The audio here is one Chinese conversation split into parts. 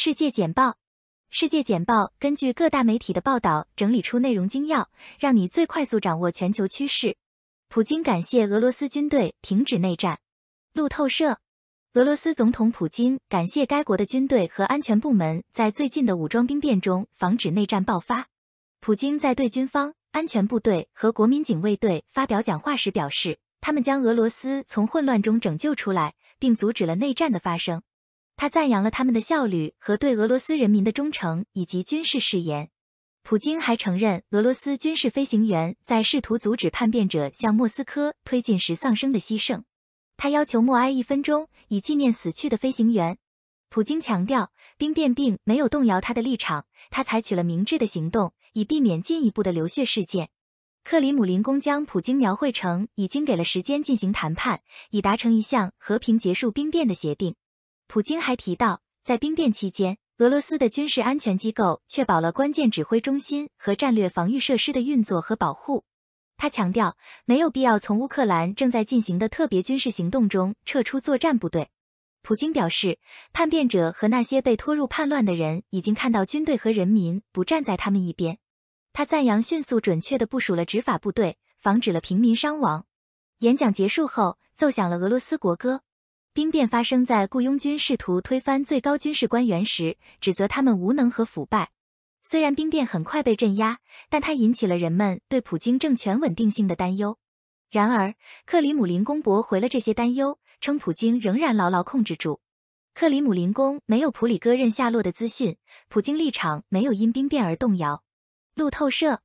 世界简报，世界简报根据各大媒体的报道整理出内容精要，让你最快速掌握全球趋势。普京感谢俄罗斯军队停止内战。路透社，俄罗斯总统普京感谢该国的军队和安全部门在最近的武装兵变中防止内战爆发。普京在对军方、安全部队和国民警卫队发表讲话时表示，他们将俄罗斯从混乱中拯救出来，并阻止了内战的发生。他赞扬了他们的效率和对俄罗斯人民的忠诚以及军事誓言。普京还承认俄罗斯军事飞行员在试图阻止叛变者向莫斯科推进时丧生的牺牲。他要求默哀一分钟，以纪念死去的飞行员。普京强调，兵变并没有动摇他的立场，他采取了明智的行动，以避免进一步的流血事件。克里姆林宫将普京描绘成已经给了时间进行谈判，以达成一项和平结束兵变的协定。普京还提到，在兵变期间，俄罗斯的军事安全机构确保了关键指挥中心和战略防御设施的运作和保护。他强调，没有必要从乌克兰正在进行的特别军事行动中撤出作战部队。普京表示，叛变者和那些被拖入叛乱的人已经看到军队和人民不站在他们一边。他赞扬迅速准确地部署了执法部队，防止了平民伤亡。演讲结束后，奏响了俄罗斯国歌。兵变发生在雇佣军试图推翻最高军事官员时，指责他们无能和腐败。虽然兵变很快被镇压，但它引起了人们对普京政权稳定性的担忧。然而，克里姆林宫驳回了这些担忧，称普京仍然牢牢控制住。克里姆林宫没有普里戈任下落的资讯，普京立场没有因兵变而动摇。路透社，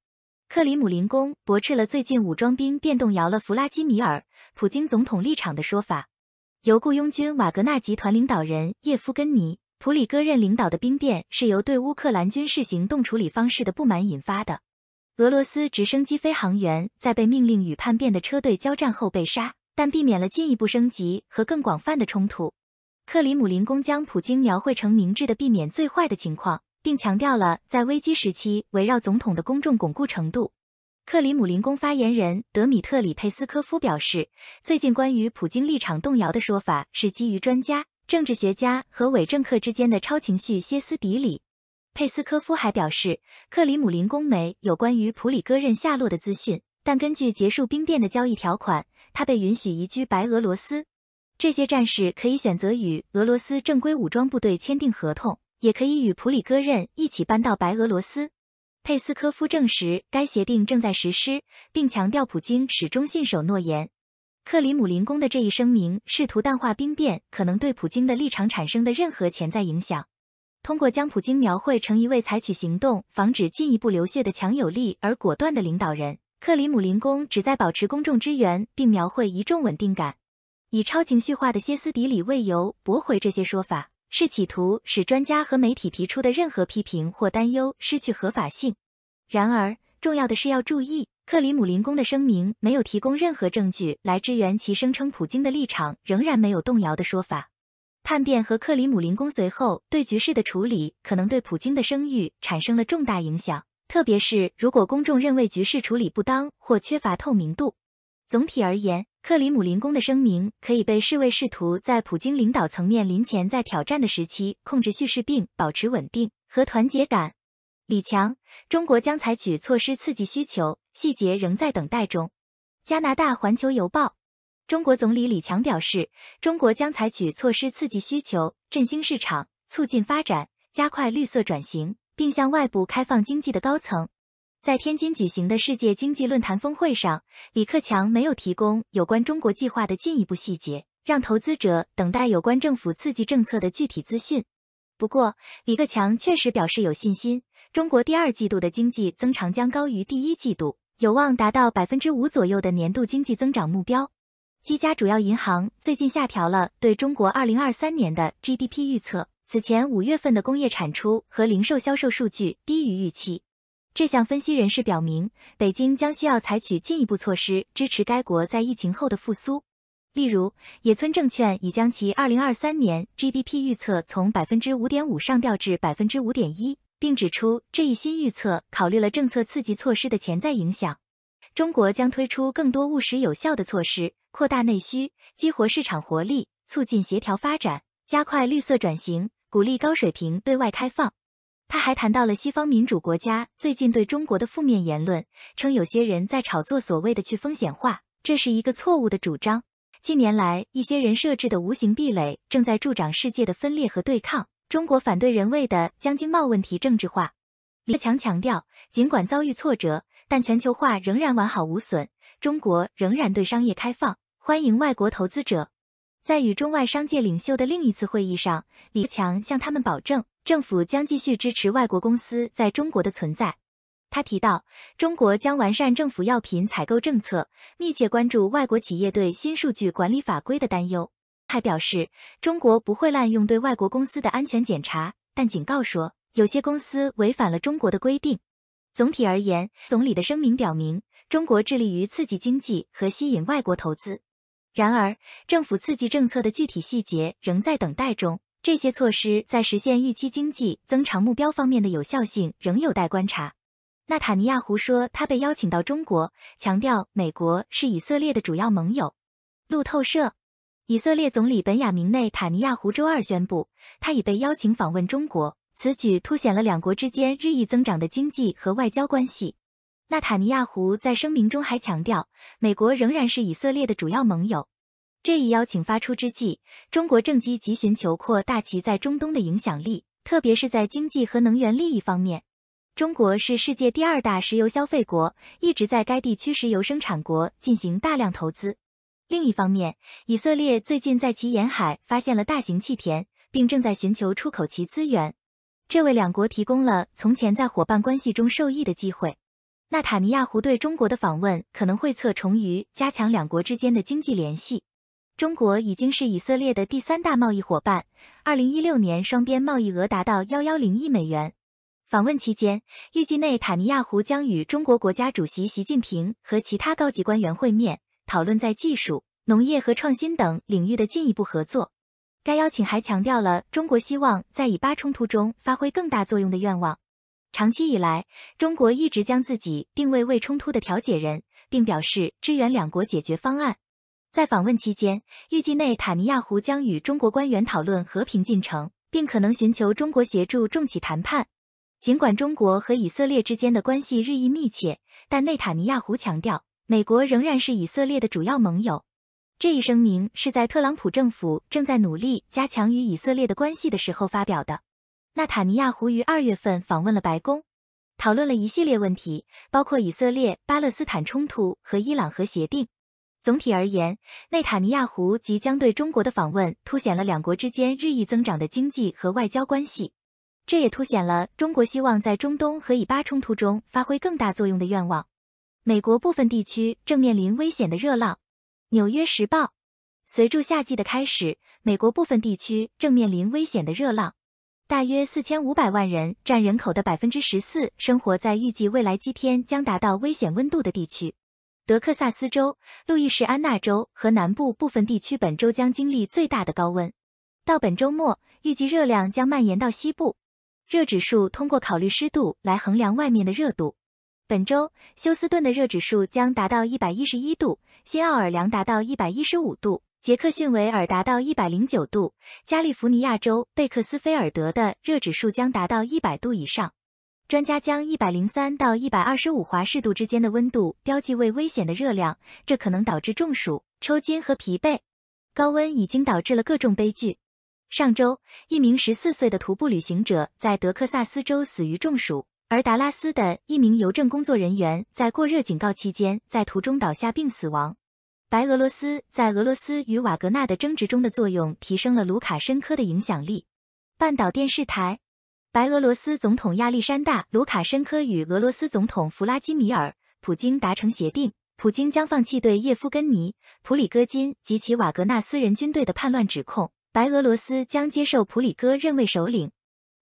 克里姆林宫驳斥了最近武装兵变动摇了弗拉基米尔·普京总统立场的说法。由雇佣军瓦格纳集团领导人叶夫根尼·普里戈任领导的兵变，是由对乌克兰军事行动处理方式的不满引发的。俄罗斯直升机飞行员在被命令与叛变的车队交战后被杀，但避免了进一步升级和更广泛的冲突。克里姆林宫将普京描绘成明智的避免最坏的情况，并强调了在危机时期围绕总统的公众巩固程度。克里姆林宫发言人德米特里·佩斯科夫表示，最近关于普京立场动摇的说法是基于专家、政治学家和伪政客之间的超情绪歇斯底里。佩斯科夫还表示，克里姆林宫没有关于普里戈任下落的资讯，但根据结束兵变的交易条款，他被允许移居白俄罗斯。这些战士可以选择与俄罗斯正规武装部队签订合同，也可以与普里戈任一起搬到白俄罗斯。佩斯科夫证实该协定正在实施，并强调普京始终信守诺言。克里姆林宫的这一声明试图淡化兵变可能对普京的立场产生的任何潜在影响，通过将普京描绘成一位采取行动防止进一步流血的强有力而果断的领导人。克里姆林宫旨在保持公众支援，并描绘一众稳定感，以超情绪化的歇斯底里为由驳回这些说法。是企图使专家和媒体提出的任何批评或担忧失去合法性。然而，重要的是要注意，克里姆林宫的声明没有提供任何证据来支援其声称普京的立场仍然没有动摇的说法。叛变和克里姆林宫随后对局势的处理可能对普京的声誉产生了重大影响，特别是如果公众认为局势处理不当或缺乏透明度。总体而言。克里姆林宫的声明可以被视为试图在普京领导层面临前在挑战的时期控制叙事，并保持稳定和团结感。李强，中国将采取措施刺激需求，细节仍在等待中。加拿大《环球邮报》，中国总理李强表示，中国将采取措施刺激需求，振兴市场，促进发展，加快绿色转型，并向外部开放经济的高层。在天津举行的世界经济论坛峰会上，李克强没有提供有关中国计划的进一步细节，让投资者等待有关政府刺激政策的具体资讯。不过，李克强确实表示有信心，中国第二季度的经济增长将高于第一季度，有望达到百分之五左右的年度经济增长目标。几家主要银行最近下调了对中国二零二三年的 GDP 预测。此前五月份的工业产出和零售销售数据低于预期。这项分析人士表明，北京将需要采取进一步措施支持该国在疫情后的复苏。例如，野村证券已将其2023年 GDP 预测从百分之五点五上调至百分之五点一，并指出这一新预测考虑了政策刺激措施的潜在影响。中国将推出更多务实有效的措施，扩大内需，激活市场活力，促进协调发展，加快绿色转型，鼓励高水平对外开放。他还谈到了西方民主国家最近对中国的负面言论，称有些人在炒作所谓的去风险化，这是一个错误的主张。近年来，一些人设置的无形壁垒正在助长世界的分裂和对抗。中国反对人为的将经贸问题政治化。李克强强调，尽管遭遇挫折，但全球化仍然完好无损，中国仍然对商业开放，欢迎外国投资者。在与中外商界领袖的另一次会议上，李克强向他们保证。政府将继续支持外国公司在中国的存在。他提到，中国将完善政府药品采购政策，密切关注外国企业对新数据管理法规的担忧。还表示，中国不会滥用对外国公司的安全检查，但警告说，有些公司违反了中国的规定。总体而言，总理的声明表明，中国致力于刺激经济和吸引外国投资。然而，政府刺激政策的具体细节仍在等待中。这些措施在实现预期经济增长目标方面的有效性仍有待观察，纳塔尼亚胡说，他被邀请到中国，强调美国是以色列的主要盟友。路透社，以色列总理本雅明·内塔尼亚胡周二宣布，他已被邀请访问中国，此举凸显了两国之间日益增长的经济和外交关系。纳塔尼亚胡在声明中还强调，美国仍然是以色列的主要盟友。这一邀请发出之际，中国正积极寻求扩大其在中东的影响力，特别是在经济和能源利益方面。中国是世界第二大石油消费国，一直在该地区石油生产国进行大量投资。另一方面，以色列最近在其沿海发现了大型气田，并正在寻求出口其资源，这为两国提供了从前在伙伴关系中受益的机会。纳塔尼亚胡对中国的访问可能会侧重于加强两国之间的经济联系。中国已经是以色列的第三大贸易伙伴，2016年双边贸易额达到110亿美元。访问期间，预计内塔尼亚胡将与中国国家主席习近平和其他高级官员会面，讨论在技术、农业和创新等领域的进一步合作。该邀请还强调了中国希望在以巴冲突中发挥更大作用的愿望。长期以来，中国一直将自己定位为冲突的调解人，并表示支援两国解决方案。在访问期间，预计内塔尼亚胡将与中国官员讨论和平进程，并可能寻求中国协助重启谈判。尽管中国和以色列之间的关系日益密切，但内塔尼亚胡强调，美国仍然是以色列的主要盟友。这一声明是在特朗普政府正在努力加强与以色列的关系的时候发表的。纳塔尼亚胡于二月份访问了白宫，讨论了一系列问题，包括以色列巴勒斯坦冲突和伊朗核协定。总体而言，内塔尼亚胡即将对中国的访问凸显了两国之间日益增长的经济和外交关系，这也凸显了中国希望在中东和以巴冲突中发挥更大作用的愿望。美国部分地区正面临危险的热浪。纽约时报，随着夏季的开始，美国部分地区正面临危险的热浪，大约四千五百万人占人口的百分之十四生活在预计未来几天将达到危险温度的地区。德克萨斯州、路易士安那州和南部部分地区本周将经历最大的高温。到本周末，预计热量将蔓延到西部。热指数通过考虑湿度来衡量外面的热度。本周，休斯顿的热指数将达到一百一十一度，新奥尔良达到一百一十五度，杰克逊维尔达到一百零九度，加利福尼亚州贝克斯菲尔德的热指数将达到一百度以上。专家将一百零三到一百二十五华氏度之间的温度标记为危险的热量，这可能导致中暑、抽筋和疲惫。高温已经导致了各种悲剧。上周，一名十四岁的徒步旅行者在德克萨斯州死于中暑，而达拉斯的一名邮政工作人员在过热警告期间在途中倒下并死亡。白俄罗斯在俄罗斯与瓦格纳的争执中的作用提升了卢卡申科的影响力。半岛电视台。白俄罗斯总统亚历山大·卢卡申科与俄罗斯总统弗拉基米尔·普京达成协定，普京将放弃对叶夫根尼·普里戈金及其瓦格纳私人军队的叛乱指控。白俄罗斯将接受普里戈任为首领，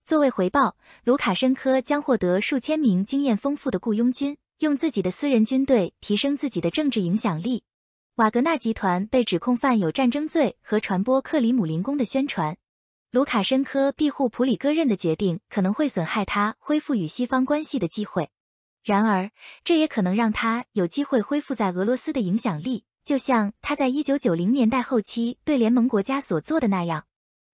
作为回报，卢卡申科将获得数千名经验丰富的雇佣军，用自己的私人军队提升自己的政治影响力。瓦格纳集团被指控犯有战争罪和传播克里姆林宫的宣传。卢卡申科庇护普里戈任的决定可能会损害他恢复与西方关系的机会，然而这也可能让他有机会恢复在俄罗斯的影响力，就像他在1990年代后期对联盟国家所做的那样。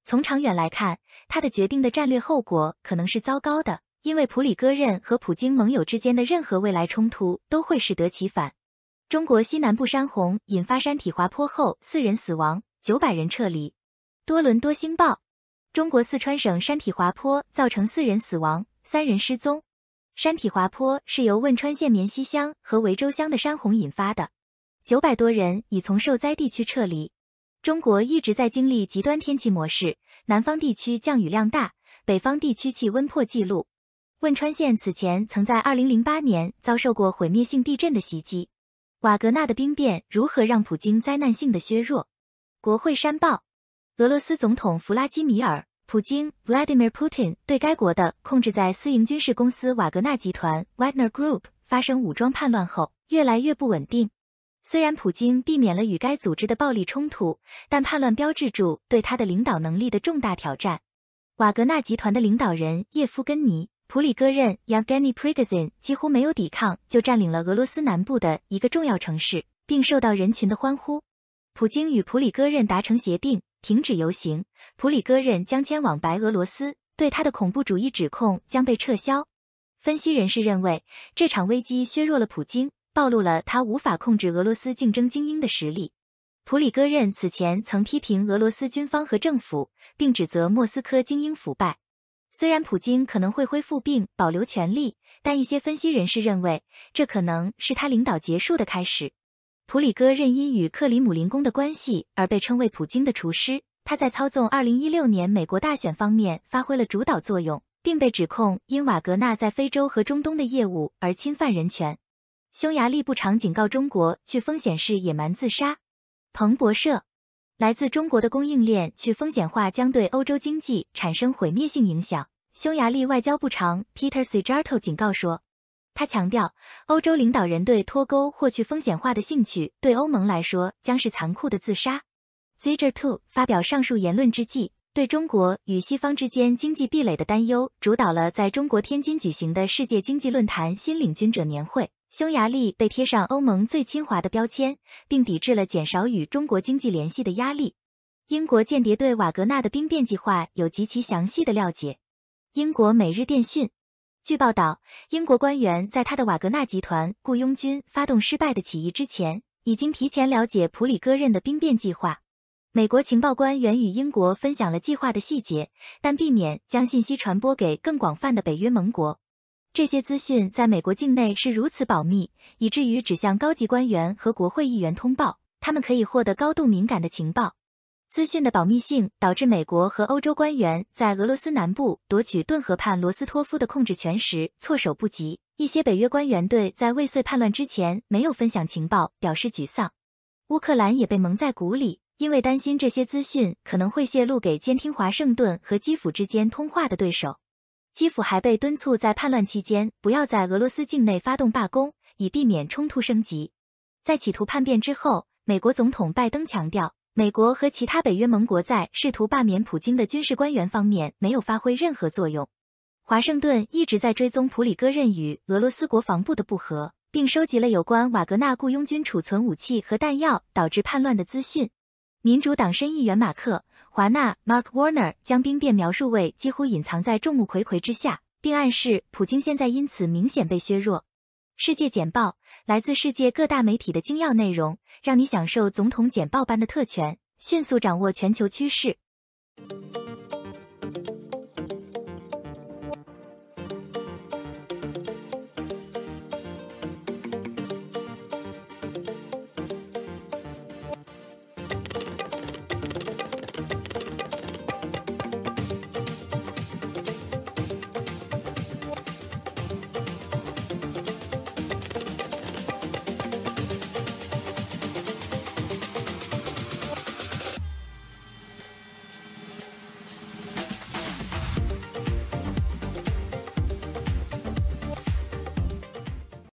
从长远来看，他的决定的战略后果可能是糟糕的，因为普里戈任和普京盟友之间的任何未来冲突都会适得其反。中国西南部山洪引发山体滑坡后，四人死亡，九百人撤离。多伦多星报。中国四川省山体滑坡造成四人死亡、三人失踪。山体滑坡是由汶川县绵溪乡和维州乡的山洪引发的。九百多人已从受灾地区撤离。中国一直在经历极端天气模式，南方地区降雨量大，北方地区气温破纪录。汶川县此前曾在二零零八年遭受过毁灭性地震的袭击。瓦格纳的兵变如何让普京灾难性的削弱？国会山报，俄罗斯总统弗拉基米尔。普京 Vladimir Putin 对该国的控制在私营军事公司瓦格纳集团 Wagner Group 发生武装叛乱后越来越不稳定。虽然普京避免了与该组织的暴力冲突，但叛乱标志着对他的领导能力的重大挑战。瓦格纳集团的领导人叶夫根尼普里戈任 Yevgeny p r i g o z i n 几乎没有抵抗就占领了俄罗斯南部的一个重要城市，并受到人群的欢呼。普京与普里戈任达成协定。停止游行，普里戈任将迁往白俄罗斯，对他的恐怖主义指控将被撤销。分析人士认为，这场危机削弱了普京，暴露了他无法控制俄罗斯竞争精英的实力。普里戈任此前曾批评俄罗斯军方和政府，并指责莫斯科精英腐败。虽然普京可能会恢复并保留权力，但一些分析人士认为，这可能是他领导结束的开始。普里戈任因与克里姆林宫的关系而被称为普京的厨师。他在操纵2016年美国大选方面发挥了主导作用，并被指控因瓦格纳在非洲和中东的业务而侵犯人权。匈牙利部长警告中国去风险市野蛮自杀。彭博社，来自中国的供应链去风险化将对欧洲经济产生毁灭性影响。匈牙利外交部长 Peter s i j a r t o 警告说。他强调，欧洲领导人对脱钩获取风险化的兴趣，对欧盟来说将是残酷的自杀。z i e r To 发表上述言论之际，对中国与西方之间经济壁垒的担忧主导了在中国天津举行的世界经济论坛新领军者年会。匈牙利被贴上欧盟最亲华的标签，并抵制了减少与中国经济联系的压力。英国间谍对瓦格纳的兵变计划有极其详细的了解。英国每日电讯。据报道，英国官员在他的瓦格纳集团雇佣军发动失败的起义之前，已经提前了解普里戈任的兵变计划。美国情报官员与英国分享了计划的细节，但避免将信息传播给更广泛的北约盟国。这些资讯在美国境内是如此保密，以至于只向高级官员和国会议员通报，他们可以获得高度敏感的情报。资讯的保密性导致美国和欧洲官员在俄罗斯南部夺取顿河畔罗斯托夫的控制权时措手不及。一些北约官员对在未遂叛乱之前没有分享情报表示沮丧。乌克兰也被蒙在鼓里，因为担心这些资讯可能会泄露给监听华盛顿和基辅之间通话的对手。基辅还被敦促在叛乱期间不要在俄罗斯境内发动罢工，以避免冲突升级。在企图叛变之后，美国总统拜登强调。美国和其他北约盟国在试图罢免普京的军事官员方面没有发挥任何作用。华盛顿一直在追踪普里戈任与俄罗斯国防部的不和，并收集了有关瓦格纳雇佣军储存武器和弹药导致叛乱的资讯。民主党参议员马克·华纳 （Mark Warner） 将兵变描述为几乎隐藏在众目睽睽之下，并暗示普京现在因此明显被削弱。世界简报。来自世界各大媒体的精要内容，让你享受总统简报般的特权，迅速掌握全球趋势。